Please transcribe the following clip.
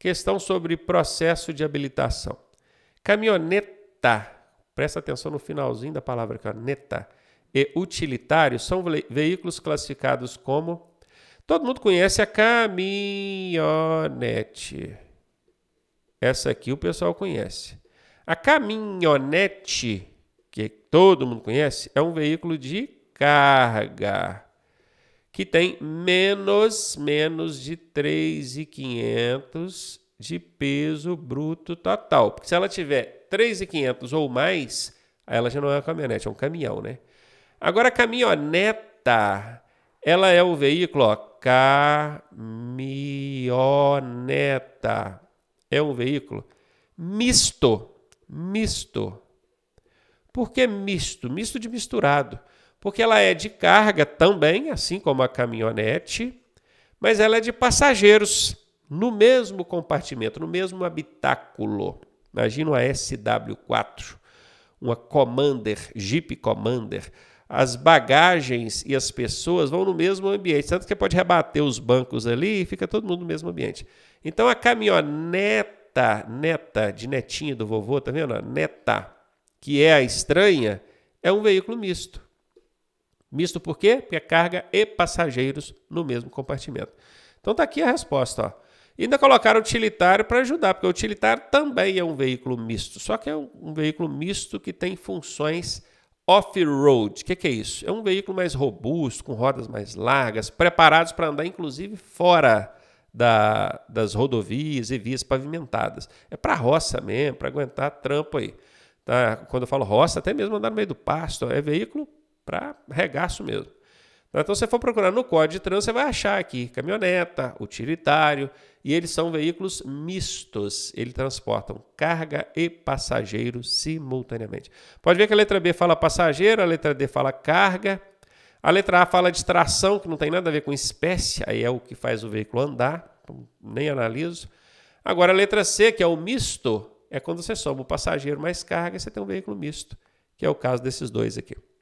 Questão sobre processo de habilitação. Caminhoneta, presta atenção no finalzinho da palavra caminhoneta, e utilitário são veículos classificados como. Todo mundo conhece a caminhonete. Essa aqui o pessoal conhece. A caminhonete, que todo mundo conhece, é um veículo de carga que tem menos menos de 3,500 de peso bruto total. Porque se ela tiver 3,500 ou mais, aí ela já não é uma caminhonete, é um caminhão, né? Agora a caminhoneta, ela é o veículo, ó, caminhoneta. É um veículo misto, misto. Por que misto? Misto de misturado porque ela é de carga também, assim como a caminhonete, mas ela é de passageiros, no mesmo compartimento, no mesmo habitáculo. Imagina uma SW4, uma Commander, Jeep Commander. As bagagens e as pessoas vão no mesmo ambiente, tanto que pode rebater os bancos ali e fica todo mundo no mesmo ambiente. Então a caminhoneta, neta, de netinha do vovô, tá vendo? Neta, que é a estranha, é um veículo misto. Misto por quê? Porque é carga e passageiros no mesmo compartimento. Então tá aqui a resposta. Ó. E ainda colocaram utilitário para ajudar, porque o utilitário também é um veículo misto, só que é um, um veículo misto que tem funções off-road. O que, que, é isso? É um veículo mais robusto, com rodas mais largas, preparados para andar inclusive fora da, das rodovias e vias pavimentadas. É para roça mesmo, para aguentar trampo aí. Tá? Quando eu falo roça, até mesmo andar no meio do pasto, é veículo para regaço mesmo. Então, então, se você for procurar no Código de Trânsito, você vai achar aqui caminhoneta, utilitário, e eles são veículos mistos. Eles transportam carga e passageiro simultaneamente. Pode ver que a letra B fala passageiro, a letra D fala carga, a letra A fala de tração, que não tem nada a ver com espécie, aí é o que faz o veículo andar, então nem analiso. Agora, a letra C, que é o misto, é quando você soma o passageiro mais carga, você tem um veículo misto, que é o caso desses dois aqui.